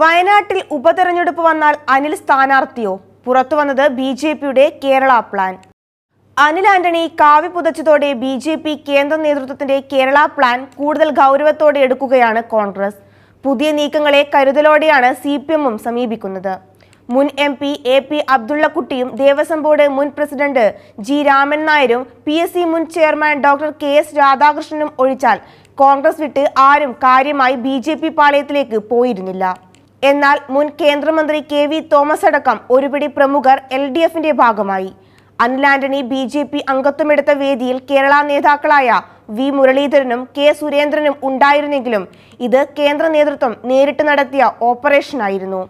വയനാട്ടിൽ ഉപതെരഞ്ഞെടുപ്പ് വന്നാൽ അനിൽ സ്ഥാനാർത്ഥിയോ പുറത്തു വന്നത് ബി ജെ പിയുടെ കേരള പ്ലാൻ അനിൽ ആന്റണി കാവ്യ പുതച്ചതോടെ ബി ജെ പി കേന്ദ്ര നേതൃത്വത്തിന്റെ കേരള പ്ലാൻ കൂടുതൽ ഗൗരവത്തോടെ എടുക്കുകയാണ് കോൺഗ്രസ് പുതിയ നീക്കങ്ങളെ കരുതലോടെയാണ് സി പി എമ്മും സമീപിക്കുന്നത് മുൻ എം പി എ പി അബ്ദുള്ളക്കുട്ടിയും ദേവസ്വം ബോർഡ് മുൻ പ്രസിഡന്റ് ജി രാമൻ നായരും പി എസ് സി മുൻ ചെയർമാൻ ഡോക്ടർ കെ എസ് രാധാകൃഷ്ണനും ഒഴിച്ചാൽ കോൺഗ്രസ് വിട്ട് ആരും കാര്യമായി ബി ജെ പി പാളയത്തിലേക്ക് പോയിരുന്നില്ല എന്നാൽ മുൻ കേന്ദ്രമന്ത്രി കെ വി തോമസ് അടക്കം ഒരുപിടി പ്രമുഖർ എൽ ഡി എഫിന്റെ ഭാഗമായി Anil Antony B J P അംഗത്വമെടുത്ത വേദിയിൽ കേരള നേതാക്കളായ വി മുരളീധരനും കെ സുരേന്ദ്രനും ഉണ്ടായിരുന്നെങ്കിലും ഇത് കേന്ദ്ര നേതൃത്വം നേരിട്ട് നടത്തിയ ഓപ്പറേഷനായിരുന്നു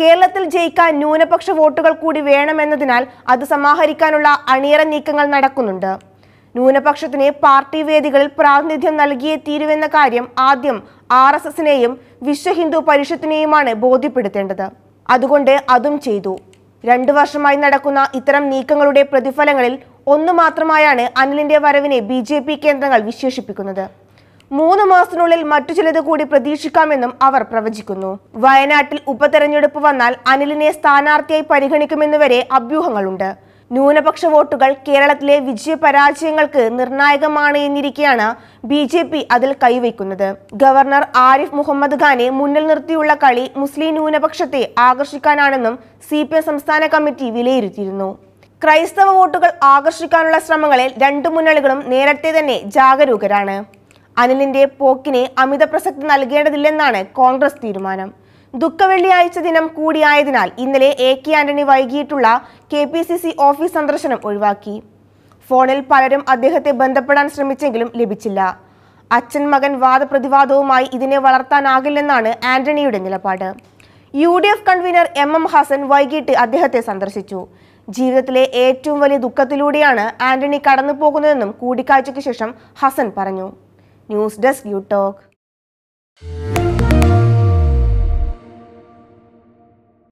കേരളത്തിൽ ജയിക്കാൻ ന്യൂനപക്ഷ വോട്ടുകൾ കൂടി വേണമെന്നതിനാൽ അത് സമാഹരിക്കാനുള്ള അണിയറ നീക്കങ്ങൾ നടക്കുന്നുണ്ട് ന്യൂനപക്ഷത്തിന് പാർട്ടി വേദികളിൽ പ്രാതിനിധ്യം നൽകിയേ തീരുവെന്ന കാര്യം ആദ്യം ആർ എസ് എസിനെയും വിശ്വഹിന്ദു പരിഷത്തിനെയുമാണ് ബോധ്യപ്പെടുത്തേണ്ടത് അതുകൊണ്ട് അതും ചെയ്തു രണ്ടു വർഷമായി നടക്കുന്ന ഇത്തരം നീക്കങ്ങളുടെ പ്രതിഫലങ്ങളിൽ ഒന്നു മാത്രമായാണ് അനിലിന്റെ വരവിനെ ബി ജെ പി കേന്ദ്രങ്ങൾ വിശേഷിപ്പിക്കുന്നത് മൂന്ന് മാസത്തിനുള്ളിൽ മറ്റു ചിലത് കൂടി പ്രതീക്ഷിക്കാമെന്നും അവർ പ്രവചിക്കുന്നു വയനാട്ടിൽ ഉപതെരഞ്ഞെടുപ്പ് വന്നാൽ അനിലിനെ സ്ഥാനാർത്ഥിയായി പരിഗണിക്കുമെന്നുവരെ അഭ്യൂഹങ്ങളുണ്ട് ന്യൂനപക്ഷ വോട്ടുകൾ കേരളത്തിലെ വിജയപരാജയങ്ങൾക്ക് നിർണായകമാണ് എന്നിരിക്കെയാണ് ബി ജെ പി അതിൽ കൈവയ്ക്കുന്നത് ഗവർണർ ആരിഫ് മുഹമ്മദ് ഖാനെ മുന്നിൽ നിർത്തിയുള്ള കളി മുസ്ലിം ന്യൂനപക്ഷത്തെ ആകർഷിക്കാനാണെന്നും സി സംസ്ഥാന കമ്മിറ്റി വിലയിരുത്തിയിരുന്നു ക്രൈസ്തവ വോട്ടുകൾ ആകർഷിക്കാനുള്ള ശ്രമങ്ങളിൽ രണ്ടു മുന്നണികളും നേരത്തെ തന്നെ ജാഗരൂകരാണ് അനിലിന്റെ പോക്കിനെ അമിത പ്രസക്തി നൽകേണ്ടതില്ലെന്നാണ് കോൺഗ്രസ് തീരുമാനം ദുഃഖവെള്ളിയാഴ്ച ദിനം കൂടിയായതിനാൽ ഇന്നലെ എ കെ ആന്റണി വൈകിട്ടുള്ള K P C C office സന്ദർശനം ഒഴിവാക്കി ഫോണിൽ പലരും അദ്ദേഹത്തെ ബന്ധപ്പെടാൻ ശ്രമിച്ചെങ്കിലും ലഭിച്ചില്ല അച്ഛൻ മകൻ വാദപ്രതിവാദവുമായി ഇതിനെ വളർത്താനാകില്ലെന്നാണ് ആന്റണിയുടെ നിലപാട് U D F convener M M Hasan വൈകിട്ട് അദ്ദേഹത്തെ സന്ദർശിച്ചു ജീവിതത്തിലെ ഏറ്റവും വലിയ ദുഃഖത്തിലൂടെയാണ് ആന്റണി കടന്നു പോകുന്നതെന്നും കൂടിക്കാഴ്ചയ്ക്ക് ശേഷം ഹസൻ പറഞ്ഞു ന്യൂസ് ഡെസ്ക് യു ടോക്ക്